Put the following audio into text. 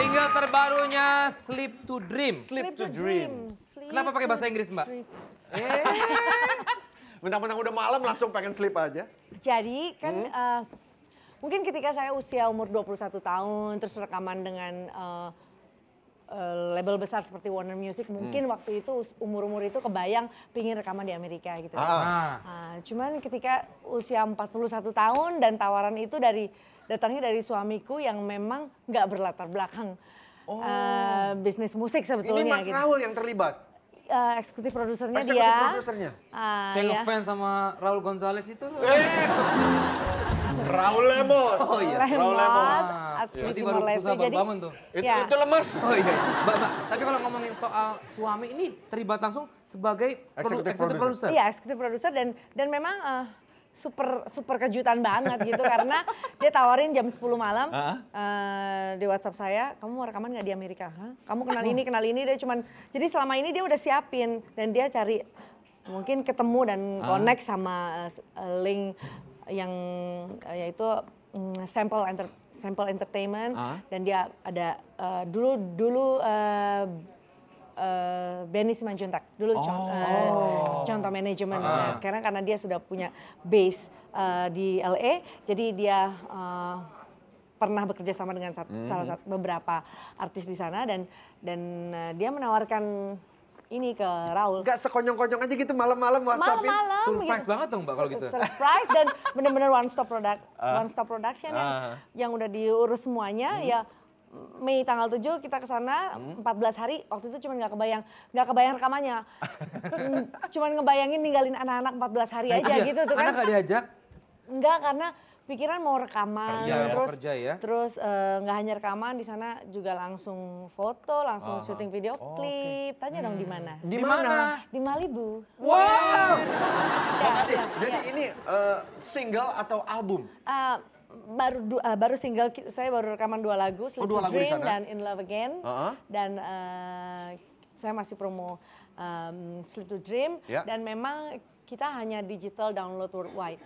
Single terbarunya Sleep to Dream. Sleep, Sleep to Dream. Kenapa pakai bahasa Inggris, Mbak? Mentang-mentang eh. udah malam langsung pengen sleep aja. Jadi kan hmm. uh, mungkin ketika saya usia umur 21 tahun terus rekaman dengan uh, Eh, label besar seperti Warner Music hmm. mungkin hmm. waktu itu umur-umur itu kebayang pingin rekaman di Amerika gitu. Ah. Kan? Nah, cuman ketika usia 41 tahun dan tawaran itu dari datangnya dari suamiku yang memang nggak berlatar belakang oh. uh, bisnis musik sebetulnya. Ini Mas gitu. Raul yang terlibat? uh, eksekutif produsernya dia. produsernya. Ah, Saya ya. ngefans sama Raul Gonzalez itu. Eh. Raul Lemos. Oh iya. Raul Lemos. Raul Lemos asli ya. Timor Leste. Jadi tuh. It, ya. Itu lemes. Oh iya. Mbak, mbak, tapi kalau ngomongin soal suami ini terlibat langsung sebagai eksekutif produser. Iya, eksekutif produser dan dan memang uh, super super kejutan banget gitu karena dia tawarin jam 10 malam uh ah, -huh. Ah. uh, eh, di WhatsApp saya kamu mau rekaman nggak di Amerika huh? kamu kenal hmm. ini kenal ini dia cuman jadi selama ini dia udah siapin dan dia cari mungkin ketemu dan uh ah. -huh. connect sama uh, link yang uh, yaitu mm, sampel enter, sampel entertainment uh dan dia ada uh, dulu dulu uh, Uh, Benny Simanjuntak dulu oh. contoh, uh, contoh manajemen. Uh. sekarang karena dia sudah punya base uh, di LA, jadi dia uh, pernah bekerja sama dengan satu, hmm. salah satu beberapa artis di sana dan dan uh, dia menawarkan ini ke Raul. Gak sekonyong-konyong aja gitu malam-malam WhatsAppin. Malam-malam. Gitu. Surprise gitu. banget dong Mbak kalau gitu. Surprise dan benar-benar one stop product, uh. Ah. one stop production uh. Ya. Ah. yang, yang udah diurus semuanya hmm. ya Mei tanggal 7 kita ke sana hmm. 14 hari waktu itu cuma nggak kebayang nggak kebayang rekamannya. cuman ngebayangin ninggalin anak-anak 14 hari nah, aja iya. gitu tuh kan. Anak gak diajak? Enggak karena pikiran mau rekaman kerja, ya, terus kerja ya. terus eh, nggak uh, hanya rekaman di sana juga langsung foto langsung Aha. syuting video oh, klip okay. tanya hmm. dong di hmm. mana di mana di Malibu wow, ya, ya, jadi ya. ini uh, single atau album uh, baru uh, baru single saya baru rekaman dua lagu Sleep oh, dua lagu Dream dan In Love Again uh -huh. dan uh, saya masih promo um, Sleep to Dream yeah. dan memang kita hanya digital download worldwide.